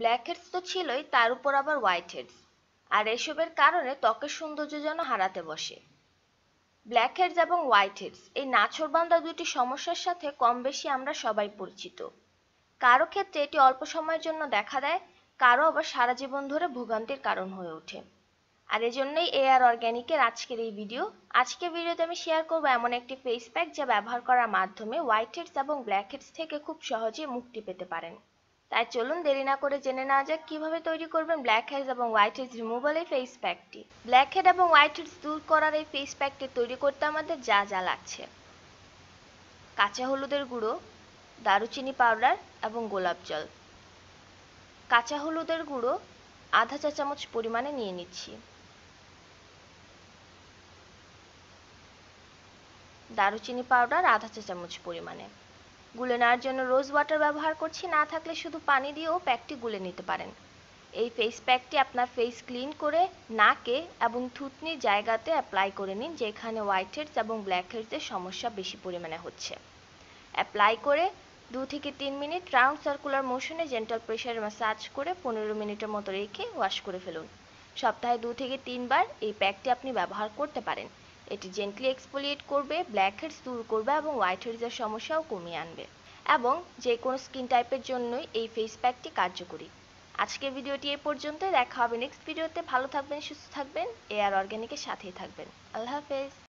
black heads তো ছিলই তার উপর আবার হোয়াইট হেডস আর এসবের কারণে ত্বকের সৌন্দর্য যেন হারাতে বসে ব্ল্যাক হেডস এবং হোয়াইট হেডস এই নাছোড়বান্ধা দুটি সমস্যার সাথে কম বেশি আমরা সবাই পরিচিত কারো ক্ষেত্রে এটি অল্প সময়ের জন্য দেখা দেয় কারো আবার সারা জীবন ধরে ভোগান্তির কারণ হয়ে ওঠে আর এজন্যই আর অর্গ্যানিকের আজকের এই ভিডিও আজকে ভিডিওতে আমি শেয়ার করব এমন একটি ফেস প্যাক যা ব্যবহার করার মাধ্যমে হোয়াইট হেডস এবং ব্ল্যাক হেডস থেকে খুব সহজে মুক্তি পেতে পারেন তাই চলুন দেরি না করে জেনে নেওয়া যাক কিভাবে তৈরি করবেন ব্ল্যাক হেডস এবং হোয়াইট হেডস রিমুভাল এই ফেস প্যাকটি ব্ল্যাক হেড এবং হোয়াইট হেডস দূর করার এই ফেস প্যাকটি তৈরি করতে আমাদের যা যা লাগছে কাঁচা হলুদের গুঁড়ো দারুচিনি পাউডার এবং গোলাপ জল কাঁচা হলুদের গুঁড়ো আধা চা চামচ পরিমাণে নিয়ে নিচ্ছি দারুচিনি পাউডার আধা চা চামচ পরিমাণে গুলে নেওয়ার জন্য রোজ ওয়াটার ব্যবহার করছি না থাকলে শুধু পানি দিয়েও প্যাকটি গুলে নিতে পারেন এই ফেস প্যাকটি আপনার ফেস ক্লিন করে নাকে এবং থুতনির জায়গাতে অ্যাপ্লাই করে নিন যেখানে হোয়াইট হেডস এবং ব্ল্যাক হেডসের সমস্যা বেশি পরিমাণে হচ্ছে অ্যাপ্লাই করে দু থেকে তিন মিনিট রাউন্ড সার্কুলার মোশনে জেন্টাল প্রেশারে ম্যাসাজ করে পনেরো মিনিটের মতো রেখে ওয়াশ করে ফেলুন সপ্তাহে দু থেকে তিনবার এই প্যাকটি আপনি ব্যবহার করতে পারেন এটি জেন্টলি এক্সপোলিয়েট করবে ব্ল্যাক হেডস দূর করবে এবং হোয়াইট হেডসের সমস্যাও কমিয়ে আনবে এবং যে কোনো স্কিন টাইপের জন্যই এই ফেস প্যাকটি কার্যকরী আজকের ভিডিওটি এ পর্যন্ত দেখা হবে নেক্সট ভিডিওতে ভালো থাকবেন সুস্থ থাকবেন এ আর অর্গ্যানিকের সাথেই থাকবেন আল্লাহ হাফেজ